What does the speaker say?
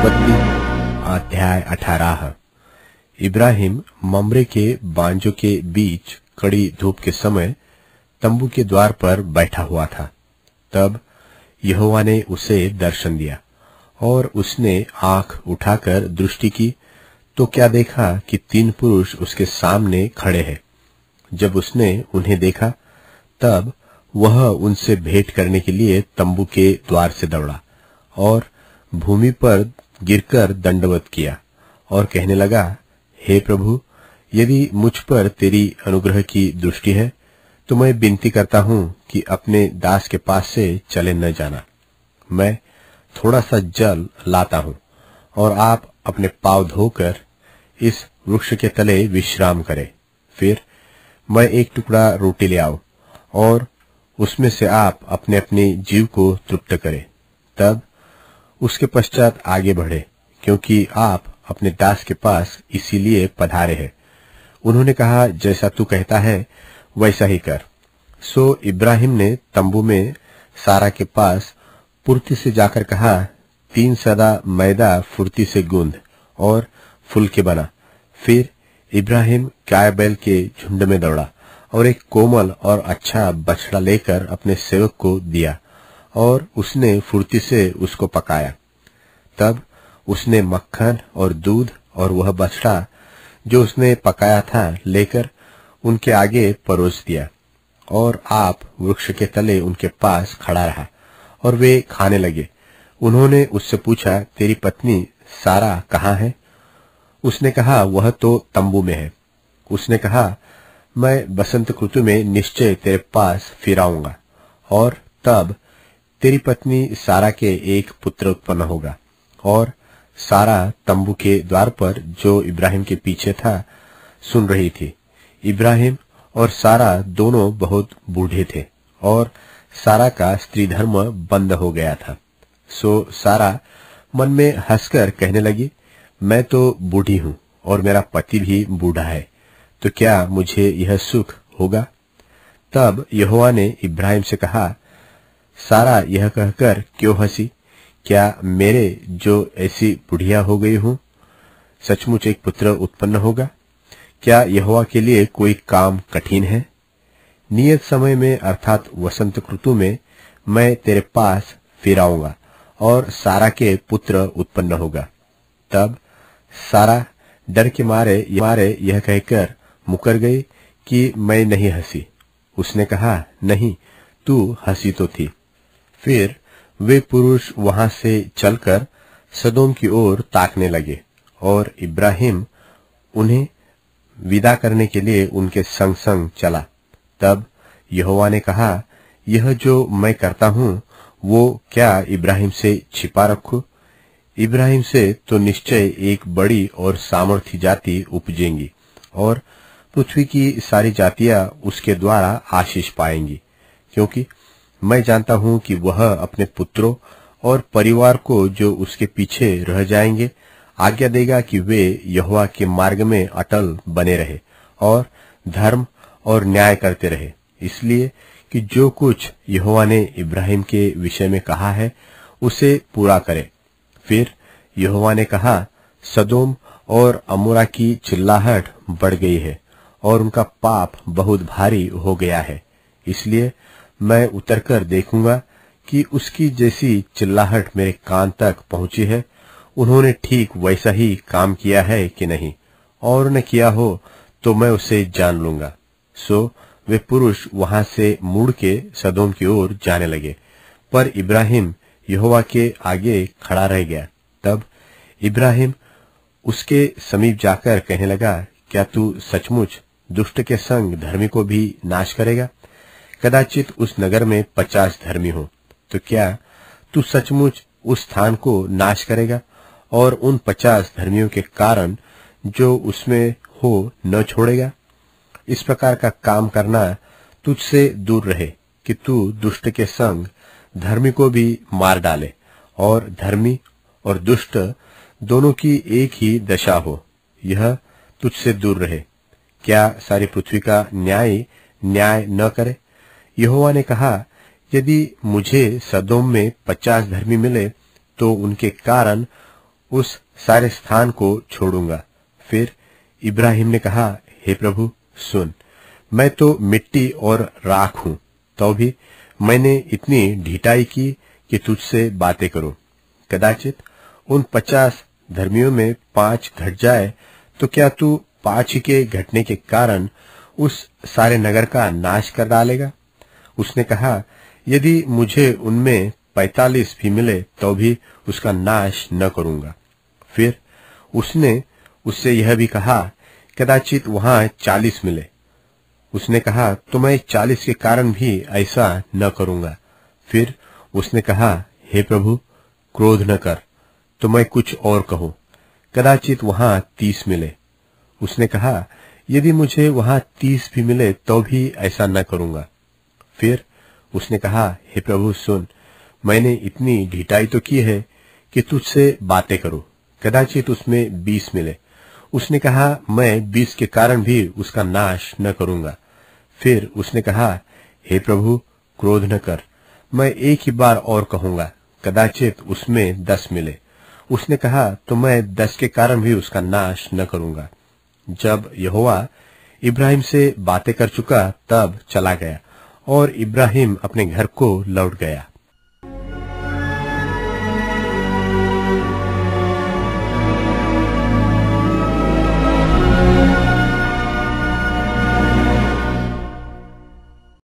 उत्पत्ति अध्याय अठारह इब्राहिम ममरे के बांजो के बीच कड़ी धूप के समय तंबू के द्वार पर बैठा हुआ था तब यहोवा ने उसे दर्शन दिया और उसने आंख उठाकर दृष्टि की तो क्या देखा कि तीन पुरुष उसके सामने खड़े हैं जब उसने उन्हें देखा तब वह उनसे भेंट करने के लिए तंबू के द्वार से दौड़ा और भूमि पर गिरकर दंडवत किया और कहने लगा हे प्रभु यदि मुझ पर तेरी अनुग्रह की दृष्टि है तो मैं विनती करता हूं कि अपने दास के पास से चले न जाना मैं थोड़ा सा जल लाता हूं और आप अपने पाव धोकर इस वृक्ष के तले विश्राम करें फिर मैं एक टुकड़ा रोटी ले आओ और उसमें से आप अपने अपने जीव को तृप्त करें तब उसके पश्चात आगे बढ़े क्योंकि आप अपने दास के पास इसीलिए पधारे हैं उन्होंने कहा जैसा तू कहता है वैसा ही कर सो इब्राहिम ने तंबू में सारा के पास पुर्ती से जाकर कहा तीन सदा मैदा फुर्ती से गूंद और फुलके बना फिर इब्राहिम काय बैल के झुंड में दौड़ा और एक कोमल और अच्छा बछड़ा लेकर अपने सेवक को दिया और उसने फुर्ती से उसको पकाया तब उसने मक्खन और दूध और वह बछड़ा जो उसने पकाया था लेकर उनके आगे परोस दिया और आप वृक्ष के तले उनके पास खड़ा रहा और वे खाने लगे उन्होंने उससे पूछा तेरी पत्नी सारा कहाँ है उसने कहा वह तो तंबू में है उसने कहा मैं बसंत ऋतु में निश्चय तेरे पास फिर आऊंगा और तब तेरी पत्नी सारा के एक पुत्र उत्पन्न होगा और सारा तंबू के द्वार पर जो इब्राहिम के पीछे था सुन रही थी इब्राहिम और सारा दोनों बहुत बूढ़े थे और सारा का स्त्री धर्म बंद हो गया था सो सारा मन में हंसकर कहने लगी मैं तो बूढ़ी हूं और मेरा पति भी बूढ़ा है तो क्या मुझे यह सुख होगा तब यहोवा ने इब्राहिम से कहा सारा यह कहकर क्यों हंसी क्या मेरे जो ऐसी बुढ़िया हो गई हूं सचमुच एक पुत्र उत्पन्न होगा क्या यहोवा के लिए कोई काम कठिन है नियत समय में अर्थात वसंत ऋतु में मैं तेरे पास फिर आऊंगा और सारा के पुत्र उत्पन्न होगा तब सारा डर के मारे मारे यह कहकर मुकर गई कि मैं नहीं हंसी उसने कहा नहीं तू हंसी तो थी फिर वे पुरुष वहां से चलकर सदोम की ओर ताकने लगे और इब्राहिम उन्हें विदा करने के लिए उनके संग संग चला तब यहोवा ने कहा यह जो मैं करता हूँ वो क्या इब्राहिम से छिपा रखू इब्राहिम से तो निश्चय एक बड़ी और सामर्थ्य जाति उपजेंगी और पृथ्वी की सारी जातियां उसके द्वारा आशीष पाएंगी क्योंकि मैं जानता हूं कि वह अपने पुत्रों और परिवार को जो उसके पीछे रह जाएंगे आज्ञा देगा कि वे यहुआ के मार्ग में अटल बने रहे और धर्म और न्याय करते रहे इसलिए कि जो कुछ यहुआ ने इब्राहिम के विषय में कहा है उसे पूरा करे फिर यहुआ ने कहा सदोम और अमोरा की चिल्लाहट बढ़ गई है और उनका पाप बहुत भारी हो गया है इसलिए मैं उतरकर देखूंगा कि उसकी जैसी चिल्लाहट मेरे कान तक पहुंची है उन्होंने ठीक वैसा ही काम किया है कि नहीं और न किया हो तो मैं उसे जान लूंगा सो वे पुरुष वहां से मुड़ के सदोम की ओर जाने लगे पर इब्राहिम यहोवा के आगे खड़ा रह गया तब इब्राहिम उसके समीप जाकर कहने लगा क्या तू सचमुच दुष्ट के संग धर्मी को भी नाश करेगा कदाचित उस नगर में पचास धर्मी हो तो क्या तू सचमुच उस स्थान को नाश करेगा और उन पचास धर्मियों के कारण जो उसमें हो न छोड़ेगा इस प्रकार का काम करना तुझसे दूर रहे कि तू दुष्ट के संग धर्मी को भी मार डाले और धर्मी और दुष्ट दोनों की एक ही दशा हो यह तुझसे दूर रहे क्या सारी पृथ्वी का न्याय न्याय न करे यहोवा ने कहा यदि मुझे सदोम में पचास धर्मी मिले तो उनके कारण उस सारे स्थान को छोड़ूंगा फिर इब्राहिम ने कहा हे प्रभु सुन मैं तो मिट्टी और राख हूं तो भी मैंने इतनी ढिटाई की कि तुझसे बातें करो कदाचित उन पचास धर्मियों में पांच घट जाए तो क्या तू पांच के घटने के कारण उस सारे नगर का नाश कर डालेगा उसने कहा यदि मुझे उनमें पैतालीस भी मिले तो भी उसका नाश न करूंगा फिर उसने उससे यह भी कहा कदाचित वहां चालीस मिले उसने कहा तो मैं चालीस के कारण भी ऐसा न करूंगा फिर उसने कहा हे प्रभु क्रोध न कर तो मैं कुछ और कहूं कदाचित वहां तीस मिले उसने कहा यदि मुझे वहां तीस भी मिले तो भी ऐसा न करूंगा फिर उसने कहा हे प्रभु सुन मैंने इतनी ढिटाई तो की है कि तुझसे बातें करूं कदाचित उसमें बीस मिले उसने कहा मैं बीस के कारण भी उसका नाश न करूंगा फिर उसने कहा हे प्रभु क्रोध न कर मैं एक ही बार और कहूंगा कदाचित उसमें दस मिले उसने कहा तो मैं दस के कारण भी उसका नाश न करूंगा जब यहोवा इब्राहिम से बातें कर चुका तब चला गया और इब्राहिम अपने घर को लौट गया